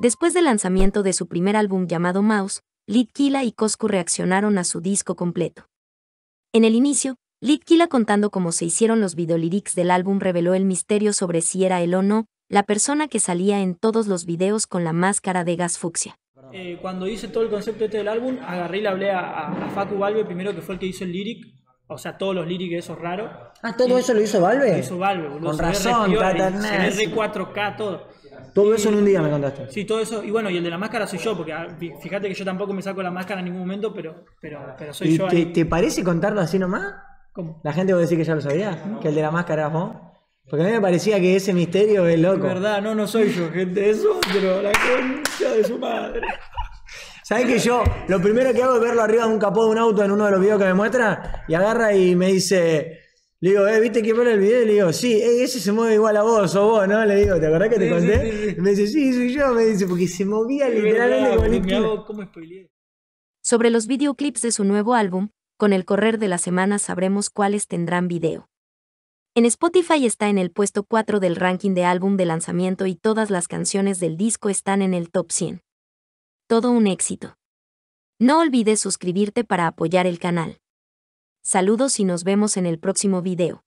Después del lanzamiento de su primer álbum llamado Mouse, Litkila y Coscu reaccionaron a su disco completo. En el inicio, Litkila contando cómo se hicieron los videolirics del álbum reveló el misterio sobre si era él o no, la persona que salía en todos los videos con la máscara de gas fucsia. Eh, cuando hice todo el concepto este del álbum, agarré y le hablé a, Facu Valve primero, que fue el que hizo el lyric, o sea, todos los lyrics eso raro. Ah, todo eso lo hizo Valve. Lo hizo Valve, Con razón, 4K, todo. Todo eso en un día me contaste. Sí, todo eso. Y bueno, y el de la máscara soy yo, porque ah, fíjate que yo tampoco me saco la máscara en ningún momento, pero, pero, soy yo. Te, parece contarlo así nomás? ¿Cómo? ¿La gente va a decir que ya lo sabía ¿Que el de la máscara vos? Porque a mí me parecía que ese misterio es loco. Es verdad, no, no soy yo, gente, es otro, la concha de su madre. ¿Sabes que yo lo primero que hago es verlo arriba de un capó de un auto en uno de los videos que me muestra? Y agarra y me dice, le digo, eh, ¿viste que pone el video? Le digo, sí, eh, ese se mueve igual a vos, o vos, ¿no? Le digo, ¿te acordás que te conté? Me dice, sí, soy yo. Me dice, porque se movía literalmente Sobre los videoclips de su nuevo álbum, con el correr de la semana sabremos cuáles tendrán video. En Spotify está en el puesto 4 del ranking de álbum de lanzamiento y todas las canciones del disco están en el top 100. Todo un éxito. No olvides suscribirte para apoyar el canal. Saludos y nos vemos en el próximo video.